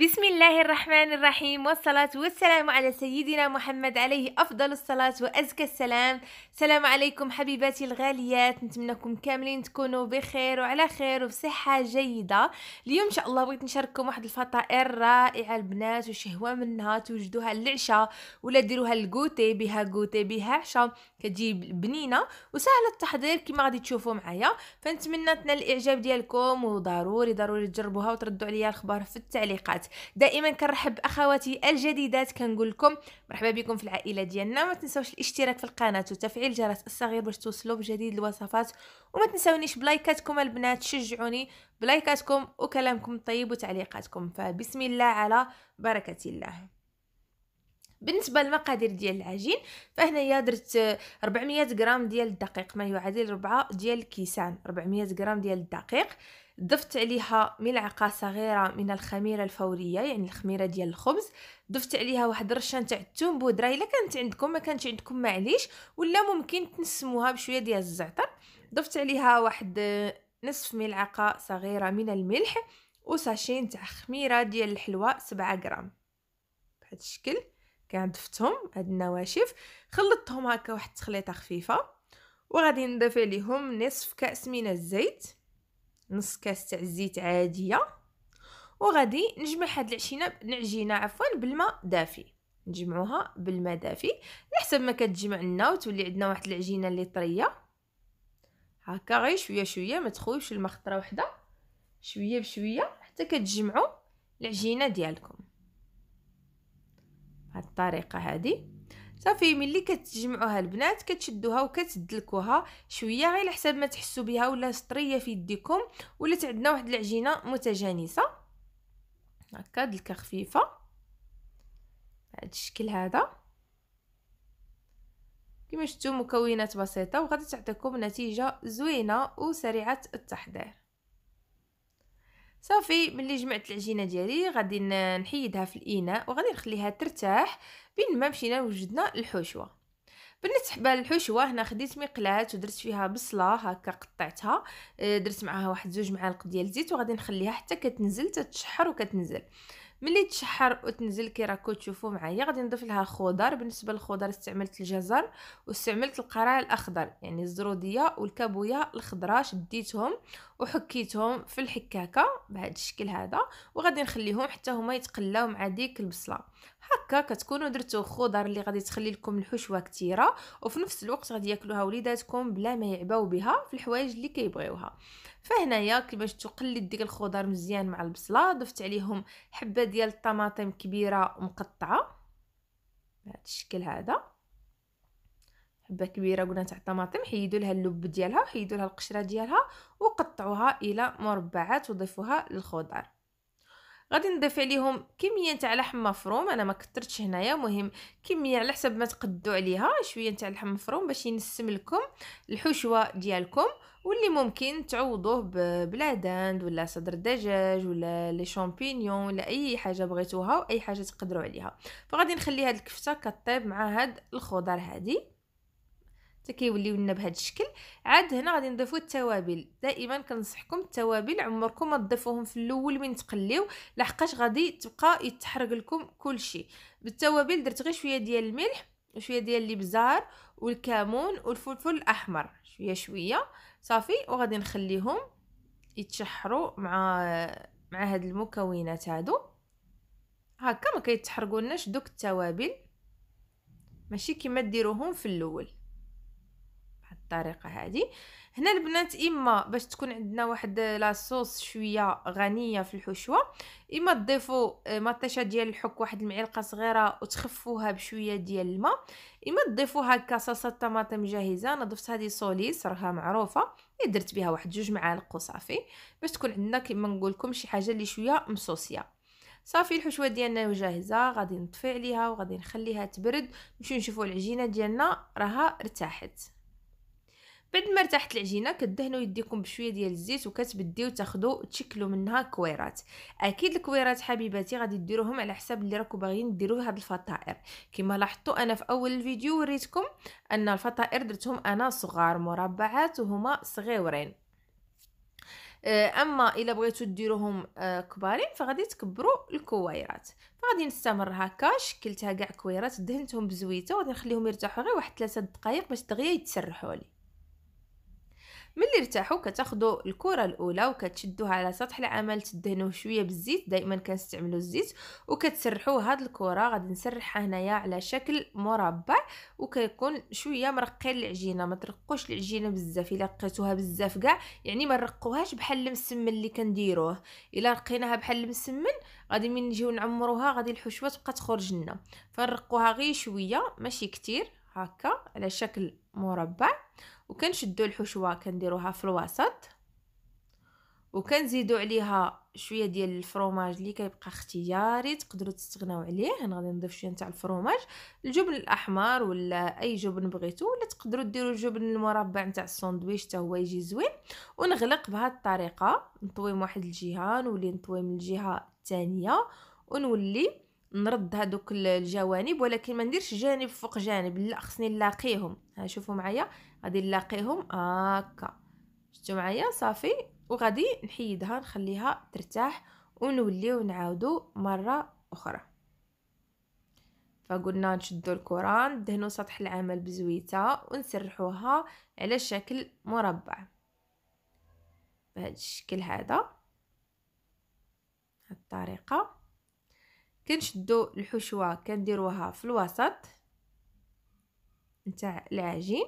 بسم الله الرحمن الرحيم والصلاة والسلام على سيدنا محمد عليه أفضل الصلاة وأزكى السلام السلام عليكم حبيباتي الغاليات نتمنىكم كاملين تكونوا بخير وعلى خير وبصحة جيدة اليوم إن شاء الله بغيت نشارككم واحد الفطائر رائعة البنات وشهوة منها توجدوها للعشاء ولا ديروها للكوتي بها كوتي بها عشاء كتجيب بنينة وسهلة التحضير كما غادي تشوفوا معايا فنتمنى تنال الإعجاب ديالكم وضروري ضروري تجربوها وتردوا عليا الخبر في التعليقات دائما كنرحب باخواتي الجديدات كنقول لكم مرحبا بكم في العائله ديالنا ما تنساوش الاشتراك في القناه وتفعيل الجرس الصغير باش توصلوا بجديد الوصفات وما تنساونيش بلايكاتكم البنات شجعوني بلايكاتكم وكلامكم الطيب وتعليقاتكم فبسم الله على بركه الله بالنسبه للمقادير ديال العجين فهنايا درت 400 غرام ديال الدقيق ما يعادل ربعه ديال الكيسان 400 غرام ديال الدقيق ضفت عليها ملعقه صغيره من الخميره الفوريه يعني الخميره ديال الخبز ضفت عليها واحد الرشه تاع الثوم بودره الا كانت عندكم ما كانتش عندكم معليش ولا ممكن تنسموها بشويه ديال الزعتر ضفت عليها واحد آه، نصف ملعقه صغيره من الملح وساشين تاع خميره ديال الحلوى 7 غرام بهذا الشكل كان ضفتهم هاد النواشف خلطتهم هكا واحد التخليطه خفيفه وغادي نضيف عليهم نصف كاس من الزيت نص كاس تاع الزيت عاديه وغادي نجمع هاد العشينه العجينه عفوا بالماء دافي نجمعوها بالماء دافي على حسب ما كتجمع لنا وتولي عندنا واحد العجينه اللي طريه هكا غير شويه شويه ما تخويش الماء خطره وحده شويه بشويه حتى كتجمعوا العجينه ديالكم بهاد الطريقه هذه صافي ملي كتجمعوها البنات كتشدوها وكتدلكوها شويه غير على حساب ما تحسوا بها ولا سطريه في يديكم ولات عندنا واحد العجينه متجانسه هكا دلكه خفيفه بهذا الشكل هذا كما شفتوا مكونات بسيطه وغادي تعطيكم نتيجه زوينه وسريعه التحضير صافي ملي جمعت العجينه ديالي غادي نحيدها في الاناء وغادي نخليها ترتاح بين ما مشينا وجدنا الحشوه بالنسبه للحشوه هنا خديت مقلاه ودرت فيها بصله هكا قطعتها آه، درت معاها واحد زوج معالق ديال الزيت وغادي نخليها حتى كتنزل تتشحر وكتنزل ملي تشحر وتنزل كي راكو تشوفوا معايا غادي نضيف لها خضر بالنسبه للخضر استعملت الجزر واستعملت القرع الاخضر يعني الزروديه والكابويا الخضراء شديتهم وحكيتهم في الحكاكه بهذا الشكل هذا وغادي نخليهم حتى هما يتقلاو مع ديك البصله هكا كتكونوا درتو خضر اللي غادي تخلي لكم الحشوه كثيره وفي نفس الوقت غادي ياكلوها وليداتكم بلا ما يعباو بها في الحوايج اللي كيبغيوها فهنايا كيما شفتوا قلت ديك الخضر مزيان مع البصله ضفت عليهم حبه ديال الطماطم كبيره مقطعه بهذا الشكل هذا حبه كبيره قلنا تاع الطماطم حيدوا لها اللب ديالها وحيدوا لها القشره ديالها وقطعوها الى مربعات وضيفوها للخضر غادي نضيف عليهم كميه تاع لحم مفروم انا ما كثرتش هنايا مهم كميه على حسب ما تقدوا عليها شويه تاع لحم مفروم باش ينسم لكم الحشوه ديالكم واللي ممكن تعوضوه ببلادند ولا صدر دجاج ولا لي شامبينيون ولا اي حاجه بغيتوها واي حاجه تقدروا عليها فغادي نخلي هاد الكفته كطيب مع هاد الخضر هادي حتى كيوليو لنا بهذا الشكل عاد هنا غادي نضيفو التوابل دائما كنصحكم التوابل عمركم ما تضيفوهم في الاول من تقليو لحقاش غادي تبقى يتحرق لكم كلشي بالتوابل درت غير شويه ديال الملح وشويه ديال الابزار والكمون والفلفل الاحمر شويه شويه صافي وغادي نخليهم يتشحروا مع مع هاد المكونات هادو هكا ما كيتحرقوناش دوك التوابل ماشي كيما ديروهم في الاول الطريقه هذه هنا البنات اما باش تكون عندنا واحد لاصوص شويه غنيه في الحشوه اما تضيفوا آه، مطيشه ديال الحك واحد المعلقه صغيره وتخفوها بشويه ديال الماء اما تضيفوا هكا صلصه طماطم جاهزه انا ضفت هذه سوليس راها معروفه درت بها واحد جوج معالق وصافي باش تكون عندنا كما نقول لكم شي حاجه اللي شويه مصوصيه صافي الحشوه ديالنا جاهزه غادي نطفي عليها وغادي نخليها تبرد نمشيو نشوفوا العجينه ديالنا راها ارتاحت بعد ما ارتاحت العجينه كدهنوا يديكم بشويه ديال الزيت وكتبديو تاخذوا تشكلوا منها كويرات اكيد الكويرات حبيباتي غادي ديروهم على حساب اللي راكم باغيين ديروا هاد الفطائر كما لاحظتوا انا في اول الفيديو وريتكم ان الفطائر درتهم انا صغار مربعات وهما صغيورين آه، اما الا بغيتو ديروهم آه، كبارين فغادي تكبروا الكويرات فغادي نستمر هكا شكلتها كاع كويرات دهنتهم بزويته وغادي نخليهم يرتاحوا غير واحد 3 دقائق باش دغيا يتسرحوا لي ملي ارتاحوا كتاخذوا الكره الاولى وكتشدوها على سطح العمل تدهنوه شويه بالزيت دائما كنستعملوا الزيت وكتسرحوا هاد الكره غادي نسرحها هنايا على شكل مربع وكيكون شويه مرقين العجينه ما ترقوش العجينه بزاف الا رقيتوها بزاف كاع يعني ما نرقوهاش بحال المسمن اللي كنديروه الا رقيناها بحال المسمن غادي من نجيو نعمروها غادي الحشوه تبقى تخرج لنا فنرقوها غير شويه ماشي كتير هكا على شكل مربع وكنشدو الحشوه كنديروها في الوسط وكنزيدو عليها شويه ديال الفروماج اللي كيبقى اختياري تقدروا تستغناو عليه انا غادي نضيف شويه نتاع الفروماج الجبن الاحمر ولا اي جبن بغيتو ولا تقدروا ديروا الجبن المربع نتاع الساندويتش حتى هو يجي زوين ونغلق بهذه الطريقه نطوي من واحد الجهه نولي نطوي من الجهه الثانيه ونولي نرد هذوك الجوانب ولكن ما نديرش جانب فوق جانب لا خصني نلاقيهم ها شوفوا معايا غادي نلاقيهم هكا شفتوا معايا صافي وغادي نحيدها نخليها ترتاح ونوليو نعاودو مره اخرى فقلنا نشدو الكره ندهنو سطح العمل بزويته ونسرحوها على شكل مربع بهذا الشكل هذا بهذه الطريقه كنشدو الحشوه كنديروها في الوسط نتاع العجين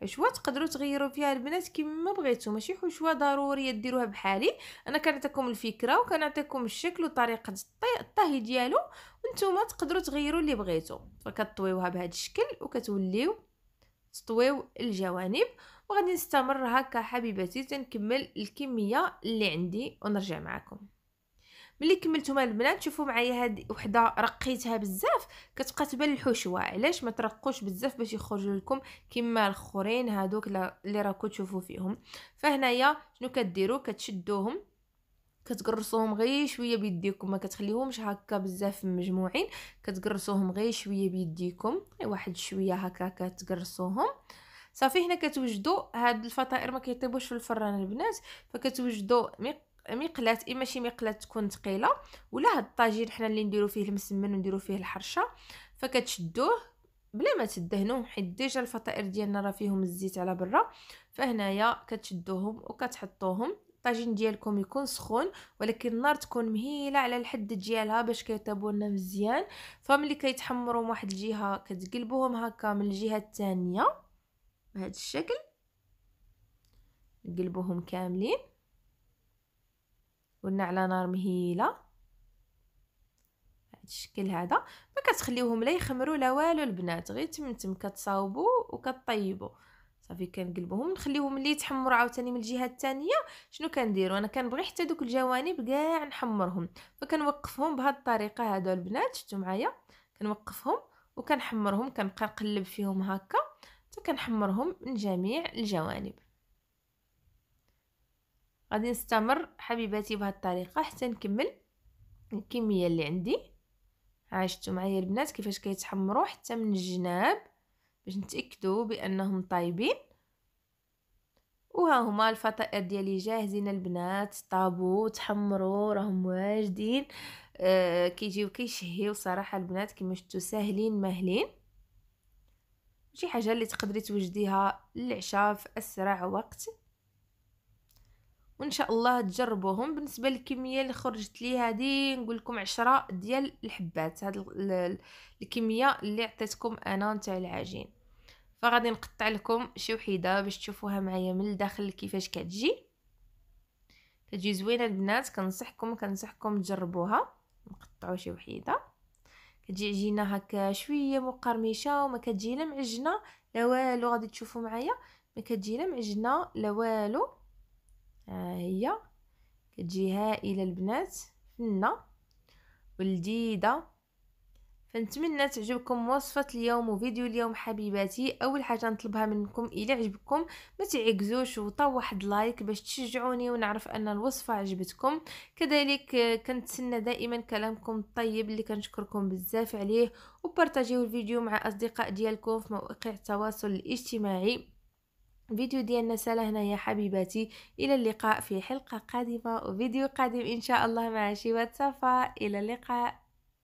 حشوه تقدروا تغيروا فيها البنات كيما بغيتو ماشي حشوه ضروريه ديروها بحالي انا كنعطيكم الفكره وكنعطيكم الشكل وطريقه الطهي ديالو وانتم تقدروا تغيروا اللي بغيتو فكطويوها بهذا الشكل وكتوليو تطويو الجوانب وغادي نستمر هكا حبيباتي تنكمل الكميه اللي عندي ونرجع معكم ملي كملتو مع البنات شوفوا معايا هاد وحده رقيتها بزاف كتبقى تبان الحشوه علاش ما ترقوش بزاف باش يخرجوا لكم كما الاخرين هادوك اللي راكو تشوفوا فيهم فهنايا شنو كديروا كتشدوهم كتقرصوهم غير شويه بيديكم ما كتخليهمش هكا بزاف مجموعين كتقرصوهم غير شويه بيديكم واحد شويه هكا كتقرصوهم صافي هنا كتوجدوا هاد الفطائر ما كيطيبوش في الفران البنات فكتوجدوا مقلات اما شي مقلات تكون ثقيله ولا هاد الطاجين حنا اللي نديرو فيه المسمن ونديرو فيه الحرشه فكتشدوه بلا ما تدهنوه حيت ديجا الفطائر ديالنا راه فيهم الزيت على برا فهنايا كتشدوهم وكتحطوهم الطاجين ديالكم يكون سخون ولكن النار تكون مهيله على الحد ديالها باش كيطيبوا لنا مزيان فملي كيتحمروا من واحد الجهه كتقلبوهم هكا من الجهه الثانيه بهذا الشكل نقلبوهم كاملين قلنا على نار مهيله بهذا الشكل هذا ما كتخليوهم لا يخمروا لا والو البنات غير تمتم كتصاوبوا وكطيبوا صافي كنقلبوهم نخليوهم ملي يتحمروا عاوتاني من الجهه الثانيه شنو كنديروا انا كنبغي حتى دوك الجوانب كاع نحمرهم فكنوقفهم بهاد الطريقه هادو البنات شفتوا معايا كنوقفهم وكنحمرهم كنبقى نقلب فيهم هكا حتى كنحمرهم من جميع الجوانب غادي نستمر حبيباتي بهذه الطريقه حتى نكمل الكميه اللي عندي عاشتوا معايا البنات كيفاش كيتحمروا حتى من الجناب باش نتاكدوا بانهم طايبين وها هما الفطائر ديالي جاهزين البنات طابو تحمروا راهم واجدين آه كيجيو كيشهيو صراحه البنات كما شفتوا ساهلين ماهلين شي حاجه اللي تقدري توجديها للعشاء في اسرع وقت وان شاء الله تجربوهم بالنسبه للكميه اللي خرجت لي هذه نقول لكم 10 ديال الحبات هاد الكميه اللي عطيتكم انا نتاع العجين فغادي نقطع لكم شي وحيده باش تشوفوها معايا من الداخل كيفاش كتجي كتجي زوينه البنات كنصحكم كنصحكم تجربوها نقطعوا شي وحيده كتجي عجينه هكا شويه مقرمشه وما كتجي لا معجنه لا والو غادي تشوفوا معايا ما كتجي لا معجنه لا والو ها هي كتجي هائله البنات فنه ولذيذه فنتمنى تعجبكم وصفه اليوم وفيديو اليوم حبيباتي اول حاجه نطلبها منكم الا عجبكم ما تعجزوش وطاو واحد لايك باش تشجعوني ونعرف ان الوصفه عجبتكم كذلك آه، كنتسنى دائما كلامكم الطيب اللي كنشكركم بزاف عليه وبارطاجيو الفيديو مع اصدقاء ديالكم في مواقع التواصل الاجتماعي فيديو ديالنا سالا هنا يا حبيباتي الى اللقاء في حلقه قادمه وفيديو قادم ان شاء الله مع شي واتسافا الى اللقاء